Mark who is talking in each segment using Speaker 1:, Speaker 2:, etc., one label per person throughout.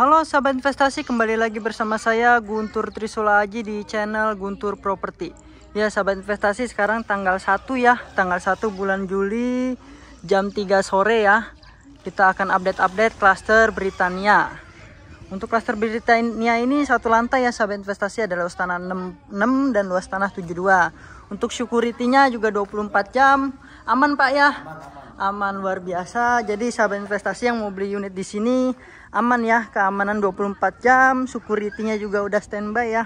Speaker 1: Halo sahabat investasi, kembali lagi bersama saya Guntur Trisula Aji di channel Guntur Property. Ya sahabat investasi, sekarang tanggal 1 ya, tanggal 1 bulan Juli jam 3 sore ya. Kita akan update-update klaster Britania. Untuk klaster Britania ini satu lantai ya sahabat investasi adalah luas tanah 6, dan luas tanah 72. Untuk security-nya juga 24 jam. Aman Pak ya? aman luar biasa. Jadi sahabat investasi yang mau beli unit di sini aman ya keamanan 24 jam security-nya juga udah standby ya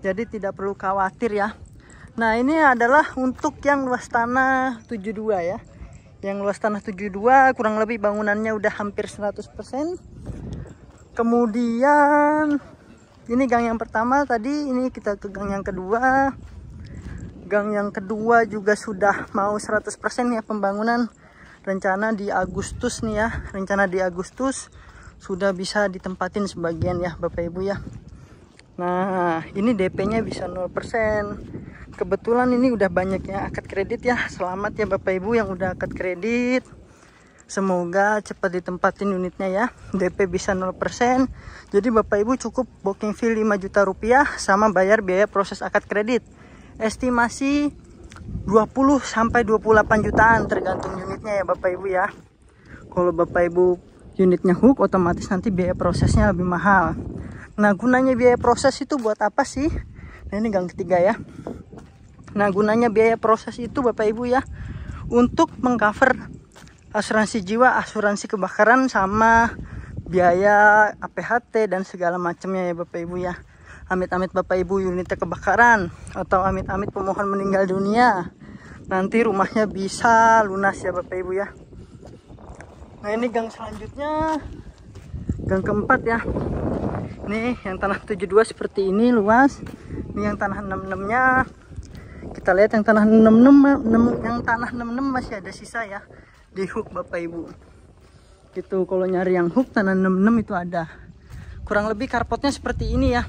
Speaker 1: jadi tidak perlu khawatir ya nah ini adalah untuk yang luas tanah 72 ya yang luas tanah 72 kurang lebih bangunannya udah hampir 100% kemudian ini gang yang pertama tadi ini kita ke gang yang kedua gang yang kedua juga sudah mau 100% ya pembangunan rencana di Agustus nih ya rencana di Agustus sudah bisa ditempatin sebagian ya Bapak Ibu ya Nah ini DP nya bisa 0% kebetulan ini udah banyak ya akad kredit ya selamat ya Bapak Ibu yang udah akad kredit semoga cepat ditempatin unitnya ya DP bisa 0% jadi Bapak Ibu cukup booking fee 5 juta rupiah sama bayar biaya proses akad kredit estimasi 20 sampai 28 jutaan tergantung unitnya ya Bapak Ibu ya kalau Bapak Ibu unitnya hook otomatis nanti biaya prosesnya lebih mahal nah gunanya biaya proses itu buat apa sih nah ini gang ketiga ya nah gunanya biaya proses itu bapak ibu ya untuk mengcover asuransi jiwa asuransi kebakaran sama biaya APHT dan segala macamnya ya bapak ibu ya amit-amit bapak ibu unitnya kebakaran atau amit-amit pemohon meninggal dunia nanti rumahnya bisa lunas ya bapak ibu ya nah ini gang selanjutnya gang keempat ya Ini yang tanah 72 seperti ini luas ini yang tanah 66 nya kita lihat yang tanah 66 6, yang tanah 66 masih ada sisa ya di hook bapak ibu gitu kalau nyari yang hook tanah 66 itu ada kurang lebih karpotnya seperti ini ya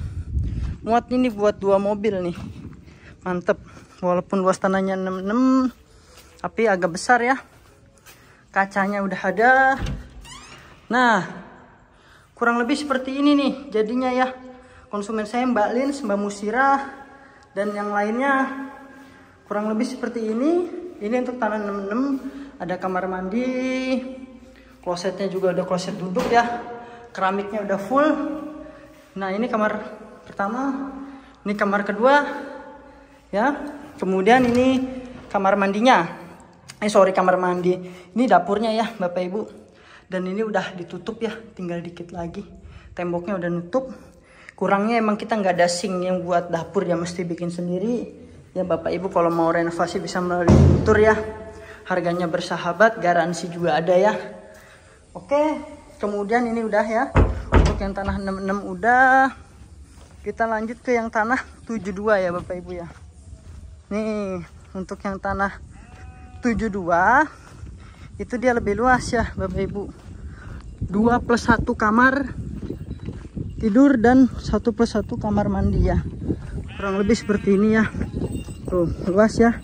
Speaker 1: muat ini buat dua mobil nih mantep walaupun luas tanahnya 66 tapi agak besar ya kacanya udah ada nah kurang lebih seperti ini nih jadinya ya konsumen saya Mbak Lin, Mbak Musira dan yang lainnya kurang lebih seperti ini ini untuk tanah 66 ada kamar mandi klosetnya juga ada kloset duduk ya keramiknya udah full nah ini kamar pertama ini kamar kedua ya kemudian ini kamar mandinya eh sorry kamar mandi ini dapurnya ya bapak ibu dan ini udah ditutup ya tinggal dikit lagi temboknya udah nutup kurangnya emang kita nggak ada sing yang buat dapur ya mesti bikin sendiri ya bapak ibu kalau mau renovasi bisa melalui kultur ya harganya bersahabat garansi juga ada ya oke kemudian ini udah ya untuk yang tanah 66 udah kita lanjut ke yang tanah 72 ya Bapak Ibu ya nih untuk yang tanah 72 itu dia lebih luas ya Bapak Ibu 2 plus 1 kamar tidur dan 1 plus 1 kamar mandi ya kurang lebih seperti ini ya tuh luas ya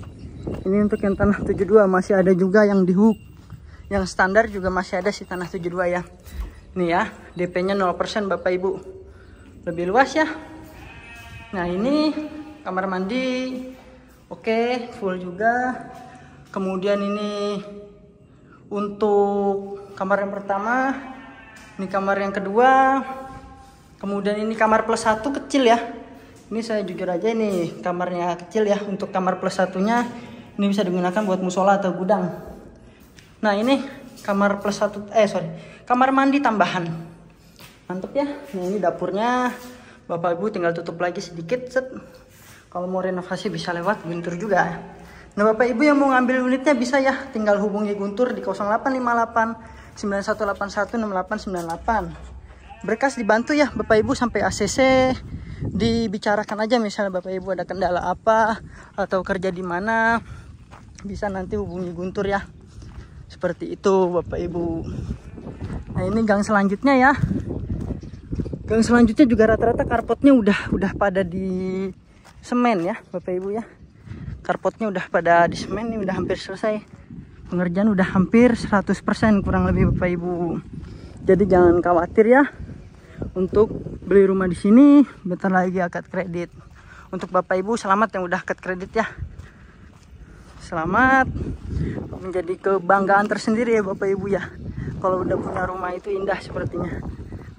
Speaker 1: ini untuk yang tanah 72 masih ada juga yang di hook yang standar juga masih ada si tanah 72 ya nih ya DP nya 0% Bapak Ibu lebih luas ya nah ini kamar mandi oke full juga kemudian ini untuk kamar yang pertama ini kamar yang kedua kemudian ini kamar plus satu kecil ya ini saya jujur aja ini kamarnya kecil ya untuk kamar plus satunya ini bisa digunakan buat musola atau gudang nah ini kamar plus satu eh sorry kamar mandi tambahan mantep ya nah ini dapurnya bapak ibu tinggal tutup lagi sedikit set kalau mau renovasi bisa lewat guntur juga Nah Bapak Ibu yang mau ngambil unitnya bisa ya tinggal hubungi Guntur di 0858 9181 6898. Berkas dibantu ya Bapak Ibu sampai ACC dibicarakan aja misalnya Bapak Ibu ada kendala apa atau kerja di mana bisa nanti hubungi Guntur ya. Seperti itu Bapak Ibu. Nah ini gang selanjutnya ya. Gang selanjutnya juga rata-rata karpotnya udah udah pada di semen ya Bapak Ibu ya karpotnya udah pada disemen semen nih udah hampir selesai pengerjaan udah hampir 100% kurang lebih Bapak Ibu jadi jangan khawatir ya untuk beli rumah di sini bentar lagi akad kredit untuk Bapak Ibu selamat yang udah akad kredit ya selamat menjadi kebanggaan tersendiri ya Bapak Ibu ya kalau udah punya rumah itu indah sepertinya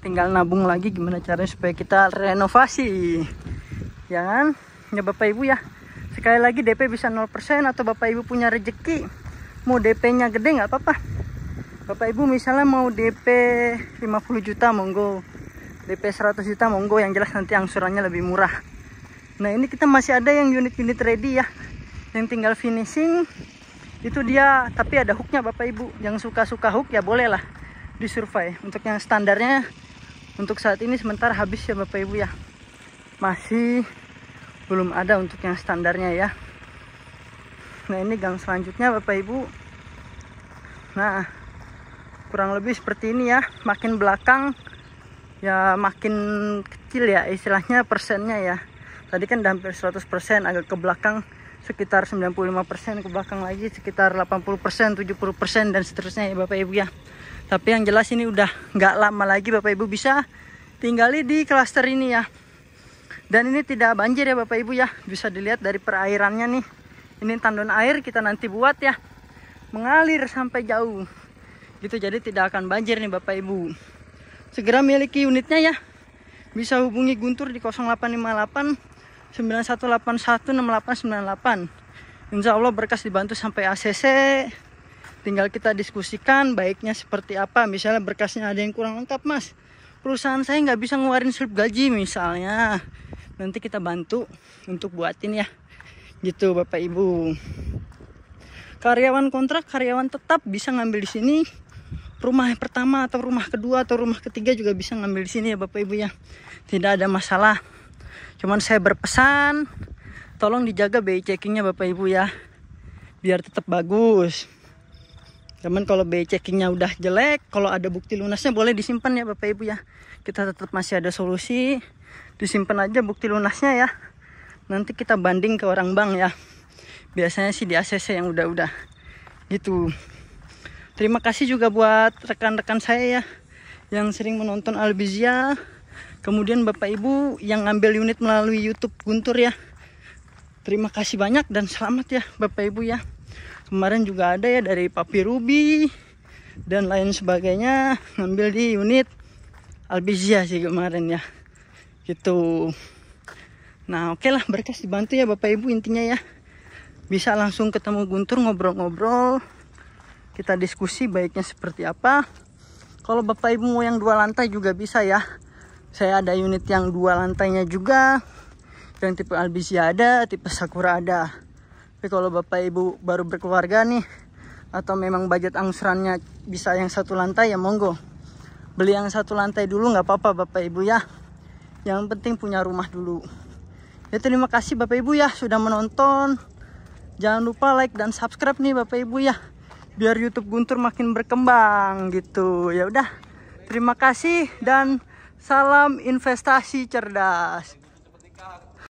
Speaker 1: tinggal nabung lagi gimana caranya supaya kita renovasi ya kan ya Bapak Ibu ya sekali lagi DP bisa 0% atau Bapak Ibu punya rejeki mau DP-nya gede nggak apa-apa Bapak Ibu misalnya mau DP 50 juta monggo DP 100 juta monggo yang jelas nanti angsurannya lebih murah nah ini kita masih ada yang unit-unit ready ya yang tinggal finishing itu dia tapi ada hooknya Bapak Ibu yang suka-suka hook ya bolehlah disurvey untuk yang standarnya untuk saat ini sementara habis ya Bapak Ibu ya masih belum ada untuk yang standarnya ya nah ini gang selanjutnya bapak ibu nah kurang lebih seperti ini ya makin belakang ya makin kecil ya istilahnya persennya ya tadi kan hampir 100% agak ke belakang sekitar 95% ke belakang lagi sekitar 80% 70% dan seterusnya ya Bapak Ibu ya tapi yang jelas ini udah nggak lama lagi Bapak Ibu bisa tinggali di klaster ini ya dan ini tidak banjir ya Bapak Ibu ya bisa dilihat dari perairannya nih ini tandon air kita nanti buat ya mengalir sampai jauh gitu jadi tidak akan banjir nih Bapak Ibu segera miliki unitnya ya bisa hubungi Guntur di 0858 9181 6898 Insya Allah berkas dibantu sampai ACC tinggal kita diskusikan baiknya seperti apa misalnya berkasnya ada yang kurang lengkap mas perusahaan saya nggak bisa ngeluarin slip gaji misalnya nanti kita bantu untuk buatin ya gitu Bapak Ibu karyawan kontrak karyawan tetap bisa ngambil di sini rumah pertama atau rumah kedua atau rumah ketiga juga bisa ngambil di sini ya Bapak Ibu ya tidak ada masalah cuman saya berpesan tolong dijaga BI checkingnya Bapak Ibu ya biar tetap bagus Teman kalau BI checkingnya udah jelek, kalau ada bukti lunasnya boleh disimpan ya Bapak Ibu ya. Kita tetap masih ada solusi, disimpan aja bukti lunasnya ya. Nanti kita banding ke orang bank ya. Biasanya sih di ACC yang udah-udah gitu. Terima kasih juga buat rekan-rekan saya ya yang sering menonton Albizia. Kemudian Bapak Ibu yang ngambil unit melalui YouTube Guntur ya. Terima kasih banyak dan selamat ya Bapak Ibu ya kemarin juga ada ya dari papi ruby dan lain sebagainya ngambil di unit albizia sih kemarin ya gitu nah oke okay lah berkas dibantu ya bapak ibu intinya ya bisa langsung ketemu Guntur ngobrol-ngobrol kita diskusi baiknya seperti apa kalau bapak ibu mau yang dua lantai juga bisa ya saya ada unit yang dua lantainya juga yang tipe albizia ada tipe sakura ada tapi kalau bapak ibu baru berkeluarga nih atau memang budget angsurannya bisa yang satu lantai ya monggo beli yang satu lantai dulu nggak apa-apa bapak ibu ya yang penting punya rumah dulu ya terima kasih bapak ibu ya sudah menonton jangan lupa like dan subscribe nih bapak ibu ya biar YouTube Guntur makin berkembang gitu. Ya udah. Terima kasih dan salam investasi cerdas.